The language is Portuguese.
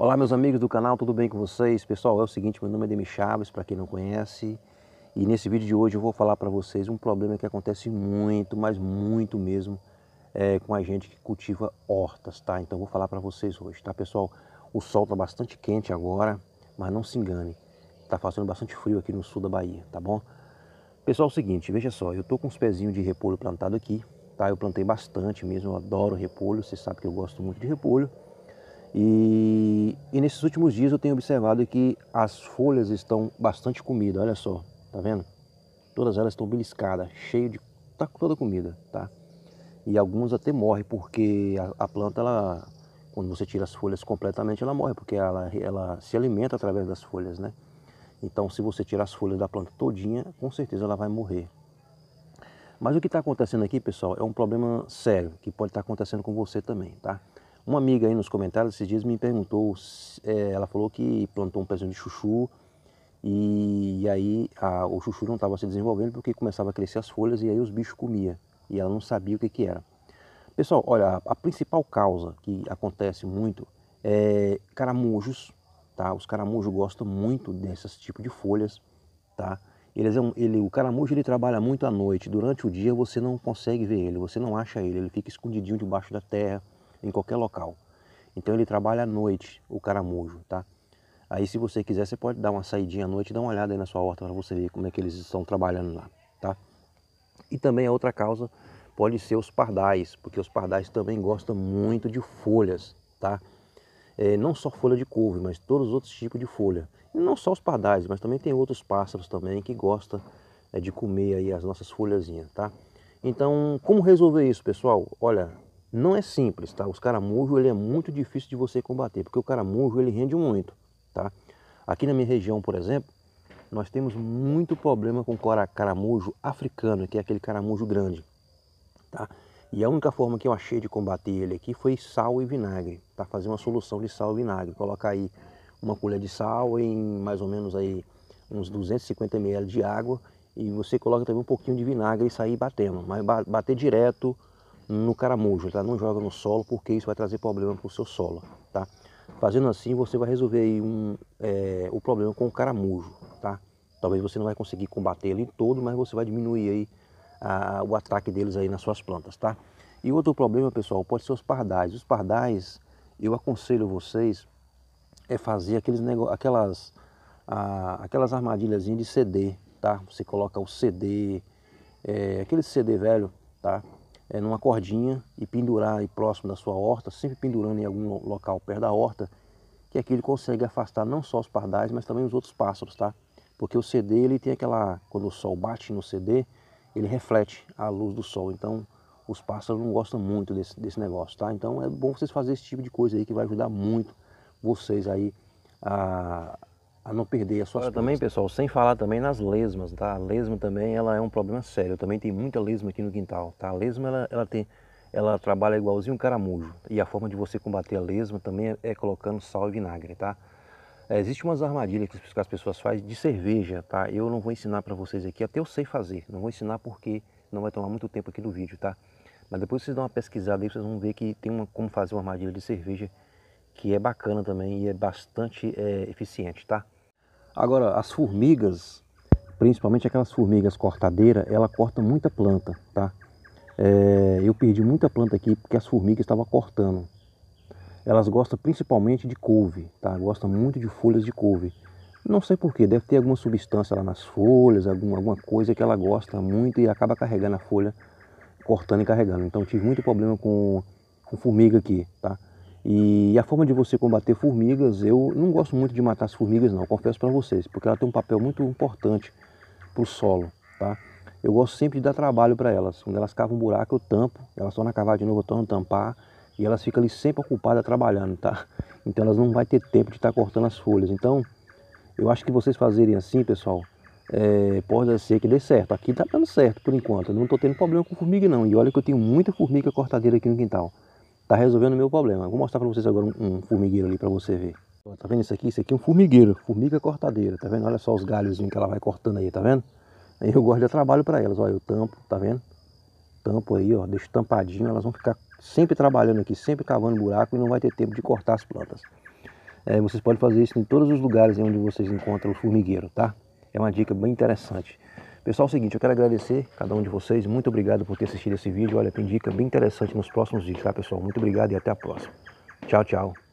Olá meus amigos do canal, tudo bem com vocês? Pessoal, é o seguinte, meu nome é Demi Chaves, para quem não conhece, e nesse vídeo de hoje eu vou falar para vocês um problema que acontece muito, mas muito mesmo, é, com a gente que cultiva hortas, tá? Então vou falar para vocês hoje, tá pessoal? O sol tá bastante quente agora, mas não se engane, tá fazendo bastante frio aqui no sul da Bahia, tá bom? Pessoal, é o seguinte, veja só, eu tô com uns pezinhos de repolho plantado aqui, tá? Eu plantei bastante mesmo, eu adoro repolho, vocês sabem que eu gosto muito de repolho, e e, nesses últimos dias eu tenho observado que as folhas estão bastante comidas, olha só, tá vendo? Todas elas estão beliscadas, cheio de tá com toda comida, tá? E alguns até morrem porque a, a, planta ela quando você tira as folhas completamente ela morre porque ela ela se alimenta através das folhas, né? Então se você tirar as folhas da planta todinha, com certeza ela vai morrer. Mas o que está acontecendo aqui, pessoal, é um problema sério que pode estar tá acontecendo com você também, tá? Uma amiga aí nos comentários esses dias me perguntou, é, ela falou que plantou um pezinho de chuchu e, e aí a, o chuchu não estava se desenvolvendo porque começava a crescer as folhas e aí os bichos comiam e ela não sabia o que, que era. Pessoal, olha, a principal causa que acontece muito é caramujos, tá? Os caramujos gostam muito desses tipo de folhas, tá? Eles é um, ele, o caramujo ele trabalha muito à noite, durante o dia você não consegue ver ele, você não acha ele, ele fica escondidinho debaixo da terra, em qualquer local. Então ele trabalha à noite, o caramujo, tá? Aí se você quiser, você pode dar uma saidinha à noite, dar uma olhada aí na sua horta para você ver como é que eles estão trabalhando lá, tá? E também a outra causa pode ser os pardais, porque os pardais também gostam muito de folhas, tá? É, não só folha de couve, mas todos os outros tipos de folha. E não só os pardais, mas também tem outros pássaros também que gostam é, de comer aí as nossas folhazinhas, tá? Então, como resolver isso, pessoal? Olha, não é simples, tá? Os caramujos, ele é muito difícil de você combater, porque o caramujo, ele rende muito, tá? Aqui na minha região, por exemplo, nós temos muito problema com o caramujo africano, que é aquele caramujo grande, tá? E a única forma que eu achei de combater ele aqui foi sal e vinagre, tá? Fazer uma solução de sal e vinagre, colocar aí uma colher de sal em mais ou menos aí uns 250 ml de água e você coloca também um pouquinho de vinagre e sair batendo, mas bater direto no caramujo, tá? não joga no solo porque isso vai trazer problema para o seu solo. Tá? Fazendo assim você vai resolver um, é, o problema com o caramujo. Tá? Talvez você não vai conseguir combater ele todo, mas você vai diminuir aí a, o ataque deles aí nas suas plantas. Tá? E outro problema pessoal, pode ser os pardais. Os pardais, eu aconselho vocês é fazer aqueles nego... aquelas, ah, aquelas armadilhas de CD, tá? Você coloca o CD, é, aquele CD velho, tá? é, numa cordinha e pendurar aí próximo da sua horta, sempre pendurando em algum local perto da horta, que aqui ele consegue afastar não só os pardais, mas também os outros pássaros, tá? Porque o CD, ele tem aquela, quando o sol bate no CD, ele reflete a luz do sol, então os pássaros não gostam muito desse, desse negócio, tá? Então é bom vocês fazerem esse tipo de coisa aí que vai ajudar muito vocês aí a, a não perder as suas Agora, também, pessoal, sem falar também nas lesmas, tá? A lesma também ela é um problema sério. Também tem muita lesma aqui no quintal, tá? A lesma ela, ela tem ela trabalha igualzinho um caramujo. E a forma de você combater a lesma também é, é colocando sal e vinagre, tá? É, existe umas armadilhas que as pessoas fazem de cerveja, tá? Eu não vou ensinar para vocês aqui, até eu sei fazer. Não vou ensinar porque não vai tomar muito tempo aqui no vídeo, tá? Mas depois vocês dão uma pesquisada aí, vocês vão ver que tem uma, como fazer uma armadilha de cerveja que é bacana também e é bastante é, eficiente, tá? Agora, as formigas, principalmente aquelas formigas cortadeiras, ela corta muita planta, tá? É, eu perdi muita planta aqui porque as formigas estavam cortando. Elas gostam principalmente de couve, tá? Gostam muito de folhas de couve. Não sei porquê, deve ter alguma substância lá nas folhas, alguma, alguma coisa que ela gosta muito e acaba carregando a folha, cortando e carregando. Então tive muito problema com, com formiga aqui, tá? E a forma de você combater formigas, eu não gosto muito de matar as formigas não, confesso para vocês, porque ela tem um papel muito importante para o solo, tá? Eu gosto sempre de dar trabalho para elas. Quando elas cavam um buraco, eu tampo, elas só na cavar de novo, eu torno tampar, e elas ficam ali sempre ocupadas trabalhando, tá? Então elas não vai ter tempo de estar tá cortando as folhas. Então, eu acho que vocês fazerem assim, pessoal, é, pode ser que dê certo. Aqui está dando certo por enquanto. Eu não estou tendo problema com formiga não. E olha que eu tenho muita formiga cortadeira aqui no quintal está resolvendo o meu problema. Vou mostrar para vocês agora um, formigueiro ali para você ver. Tá vendo isso aqui? Isso aqui é um formigueiro, formiga é cortadeira, tá vendo? Olha só os galhos que ela vai cortando aí, tá vendo? aí Eu gosto de dar trabalho para elas, olha, eu tampo, tá vendo? Tampo aí, ó, deixo tampadinho, elas vão ficar sempre trabalhando aqui, sempre cavando buraco e não vai ter tempo de cortar as plantas. É, vocês podem fazer isso em todos os lugares onde vocês encontram o formigueiro, tá? É uma dica bem interessante. Pessoal, é o seguinte, eu quero agradecer cada um de vocês. Muito obrigado por ter assistido esse vídeo. Olha, tem dica bem interessante nos próximos vídeos, tá, pessoal? Muito obrigado e até a próxima. Tchau, tchau.